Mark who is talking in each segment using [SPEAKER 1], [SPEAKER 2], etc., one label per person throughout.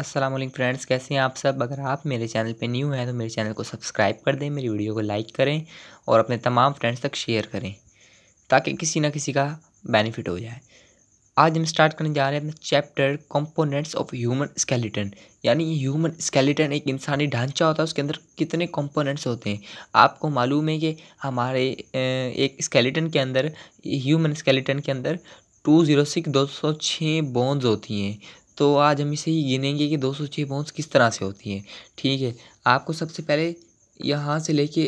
[SPEAKER 1] Aslam friends कैसे हैं आप सब अगर आप मेरे चैनल पे न्यू हैं तो मेरे चैनल को सब्सक्राइब कर दें मेरी वीडियो को लाइक करें और अपने तमाम फ्रेंड्स तक शेयर करें ताकि किसी ना किसी का बेनिफिट हो जाए आज हम स्टार्ट करने जा रहे हैं अपना chapter components of human skeleton यानी ह्यूमन स्केलेटन एक इंसानी ढांचा होता है उसके अंदर कितने कंपोनेंट्स होते हैं आपको मालूम है कि हमारे एक स्केलेटन के अंदर ह्यूमन स्केलेटन के अंदर टू ज़ीरो सिक्स दो सौ छः बोन्स होती हैं तो आज हम इसे ही गिनेंगे कि दो सौ छः बाउंस किस तरह से होती हैं ठीक है आपको सबसे पहले यहाँ से लेके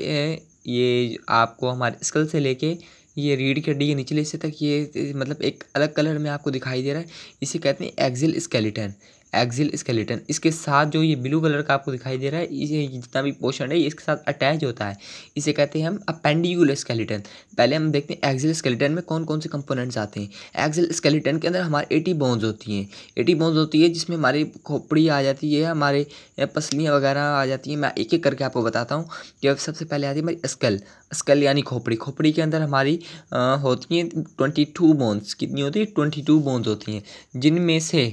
[SPEAKER 1] ये आपको हमारे स्कल से लेके ये रीढ़ की हड्डी के निचले से तक ये मतलब एक अलग कलर में आपको दिखाई दे रहा है इसे कहते हैं एक्जिल स्केलेटन एक्जिल स्केलेटन इसके साथ जो ये ब्लू कलर का आपको दिखाई दे रहा है ये जितना भी पोर्शन है ये इसके साथ अटैच होता है इसे कहते हैं हम अपेंडिकुलर स्केलेटन पहले हम देखते हैं एक्जिल स्केलेटन में कौन कौन से कंपोनेंट्स आते हैं एक्जिल स्केलेटन के अंदर हमारे एटी बोन्स होती हैं एटी बोन्स होती है जिसमें हमारी खोपड़ी आ जाती है हमारे पसलियाँ वगैरह आ जाती हैं मैं एक एक करके आपको बताता हूँ कि सबसे पहले आती है हमारी स्कल स्कल यानी खोपड़ी खोपड़ी के अंदर हमारी होती हैं ट्वेंटी टू बोन्स कितनी होती है ट्वेंटी टू बोन्स होती हैं जिनमें से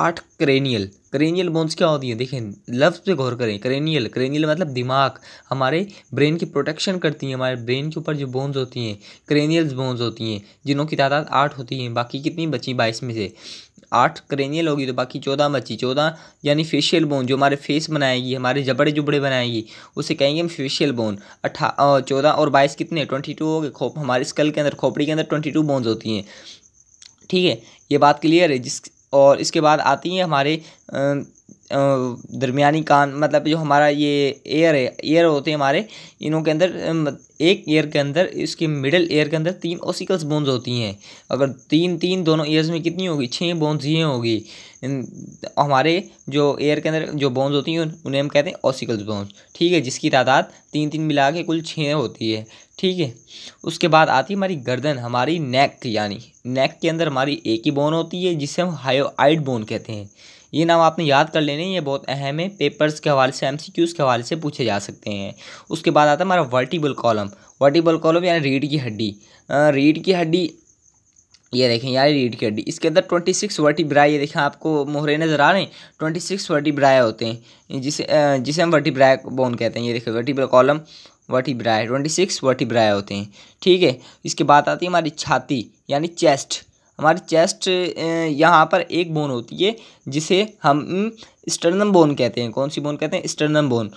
[SPEAKER 1] आठ क्रेनियल क्रेनियल बोन्स क्या होती हैं देखें लफ्ज़ पे गौर करें क्रेनियल क्रेनियल मतलब दिमाग हमारे ब्रेन की प्रोटेक्शन करती हैं हमारे ब्रेन के ऊपर जो बोन्स होती हैं क्रेनियल बोन्स होती हैं जिनों की तादाद आठ होती हैं बाकी कितनी बची बाईस में से आठ क्रेनियल होगी तो बाकी चौदह बची चौदह यानी फेशियल बोन जो हमारे फेस बनाएगी हमारे जबड़े जुबड़े बनाएगी उसे कहेंगे हम फेशियल बोन अठा चौदह और बाईस कितने ट्वेंटी टू हो गए खोप हमारे स्कल के अंदर खोपड़ी के अंदर ट्वेंटी टू बोन्स होती हैं ठीक है ये बात क्लियर है जिस और इसके बाद आती हैं हमारे दरमियानी कान मतलब जो हमारा ये एयर है एयर होते हैं हमारे इनों के अंदर एक ईयर के अंदर इसके मिडिल ईयर के अंदर तीन ओसिकल्स बोन्स होती हैं अगर तीन तीन दोनों ईयर्स में कितनी होगी छः बोन्स ये होगी हमारे जो एयर के अंदर जो बोन्स होती हैं उन्हें हम कहते हैं ओसिकल्स बोन्स ठीक है जिसकी तादाद तीन तीन मिला के कुल छः होती है ठीक है उसके बाद आती है हमारी गर्दन हमारी नेक यानी नेक के अंदर हमारी एक ही बोन होती है जिसे हम हायोआइड बोन कहते हैं ये नाम आपने याद कर लेने ये बहुत अहम है पेपर्स के हवाले से एम के हवाले से पूछे जा सकते हैं उसके बाद आता है हमारा वर्टिबल कॉलम वर्टिबल कॉलम यानी रीढ़ की हड्डी रीढ़ की हड्डी ये देखें यार रीढ़ की हड्डी इसके अंदर ट्वेंटी सिक्स वर्टिब्राई ये देखें आपको मोहरे नज़र आ रहे हैं ट्वेंटी सिक्स वर्टिब्राए होते हैं जिसे जिसे हम वर्टिब्राय बोन कहते हैं ये देखें vertebral column vertebrae twenty six vertebrae होते हैं ठीक है इसके बाद आती है हमारी छाती यानी चेस्ट हमारी चेस्ट यहाँ पर एक बोन होती है जिसे हम स्टर्नम हम्म, बोन कहते हैं कौन सी बोन कहते हैं स्टर्नम बोन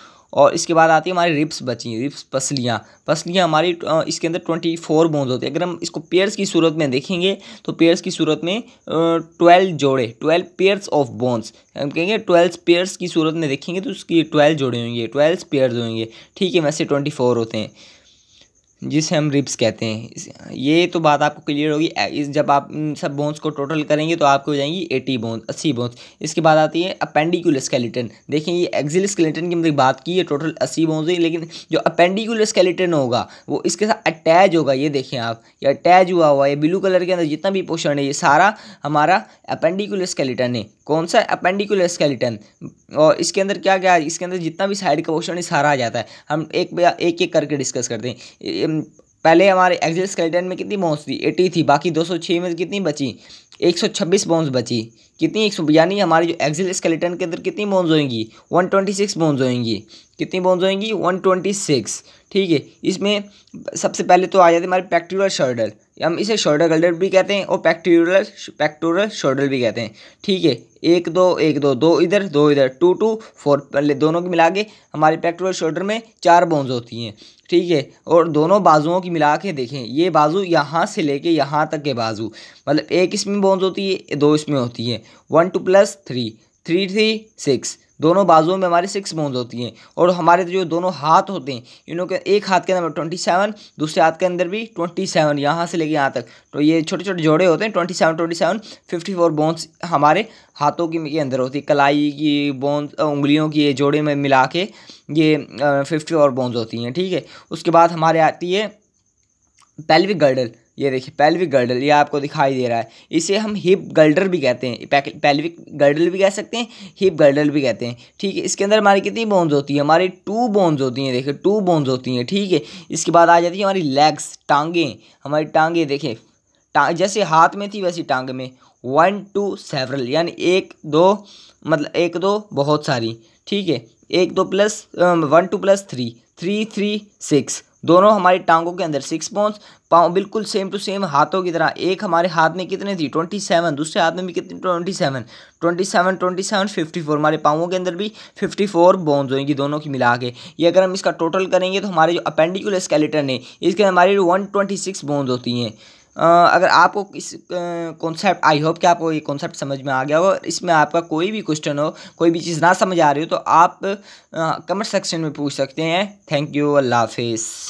[SPEAKER 1] और इसके बाद आती है हमारी रिप्स बची रिप्स पसलियाँ पसलियाँ हमारी इसके अंदर ट्वेंटी फोर बोन्स होती है अगर हम इसको पेयर्स की सूरत में देखेंगे तो पेयर्स की सूरत में ट्वेल्व जोड़े ट्वेल्व पेयर्स ऑफ बोन्स हम कहेंगे ट्वेल्व पेयर्स की सूरत में देखेंगे तो उसकी ट्वेल्व जोड़े होंगे ट्वेल्व पेयर्स होंगे ठीक है वैसे ट्वेंटी फोर होते हैं जिसे हम रिप्स कहते हैं ये तो बात आपको क्लियर होगी इस जब आप इन सब बोन्स को टोटल करेंगे तो आपको हो जाएंगी एटी बोन्स अस्सी बोन्स इसके बाद आती है अपेंडिकुलर स्केलेटन देखें ये एक्जिल स्केलेटन की हमने बात की है टोटल अस्सी बोन्स है लेकिन जो अपेंडिकुलर स्केलेटन होगा वो इसके साथ अटैच होगा ये देखें आप ये अटैच हुआ हुआ है ब्लू कलर के अंदर जितना भी पोषण है ये सारा हमारा अपेंडिकुलर स्केलेटन है कौन सा अपेंडिकुलर स्केलेटन और इसके अंदर क्या क्या इसके अंदर जितना भी साइड का पोषण है सारा आ जाता है हम एक एक करके डिस्कस करते हैं पहले हमारे एग्जिट स्केलेटन में कितनी पहुँच थी एटी थी बाकी दो सौ में कितनी बची एक सौ छब्बीस बोन्स बची कितनी एक सौ यानी हमारी जो एक्सिल स्केलेटन के अंदर कितनी बोन्स होएंगी वन ट्वेंटी सिक्स बोन्स होएंगी कितनी बोन्स होएंगी वन ट्वेंटी सिक्स ठीक है इसमें सबसे पहले तो आ जाते हमारे पैक्टोरल शोल्डर हम इसे शोल्डर गल्डर भी कहते हैं और पैक्टोरल पैक्टोरल शोल्डर भी कहते हैं ठीक है एक दो एक दो दो इधर दो इधर टू टू फोर पहले दोनों की मिला के हमारे पैक्टोरल शोल्डर में चार बोन्स होती हैं ठीक है और दोनों बाजुओं की मिला के देखें ये बाजू यहाँ से लेके यहाँ तक के बाजू मतलब एक इसमें बोन्स होती है दो इसमें होती है one two plus three three three six दोनों बाजुओं में हमारे सिक्स बोन्स होती हैं और हमारे जो दोनों हाथ होते हैं इनों के एक हाथ के अंदर ट्वेंटी सेवन दूसरे हाथ के अंदर भी ट्वेंटी सेवन यहाँ से लेके यहाँ तक तो ये छोटे छोटे जोड़े होते हैं twenty seven twenty seven fifty four bones हमारे हाथों की के अंदर होती है कलाई की बोन्स उंगलियों की ये जोड़े में मिला के ये फिफ्टी फोर बोन्स होती हैं ठीक है उसके बाद हमारे आती है पेल्विक गर्डल ये देखिए पेल्विक गर्डल ये आपको दिखाई दे रहा है इसे हम हिप गर्डल भी कहते हैं पेल्विक गर्डल भी कह सकते हैं हिप गर्डल भी कहते हैं ठीक है इसके अंदर हमारी कितनी बोन्स होती है हमारी टू बोन्स होती हैं देखिए टू बोन्स होती हैं ठीक है इसके बाद आ जाती है हमारी लेग्स टांगें हमारी टांगें देखें टांग जैसे हाथ में थी वैसी टांग में वन टू सेवरल यानी एक दो मतलब एक दो बहुत सारी ठीक है एक दो plus one two plus three three three six दोनों हमारी टांगों के अंदर सिक्स बोन्स पाँव बिल्कुल सेम टू सेम हाथों की तरह एक हमारे हाथ में कितने थी ट्वेंटी सेवन दूसरे हाथ में भी कितनी twenty seven twenty seven twenty seven fifty four हमारे पाँवों के अंदर भी फिफ्टी फोर बोन्स होंगी दोनों की मिला के ये अगर हम इसका टोटल करेंगे तो हमारे जो अपेंडिकुलर स्केलेटन है इसके हमारी वन ट्वेंटी सिक्स बोन्स होती हैं अगर आपको इस कॉन्सेप्ट आई होप कि आपको ये कॉन्सेप्ट समझ में आ गया हो इसमें आपका कोई भी क्वेश्चन हो कोई भी चीज़ ना समझ आ रही हो तो आप कमेंट सेक्शन में पूछ सकते हैं थैंक यू अल्लाह हाफिज़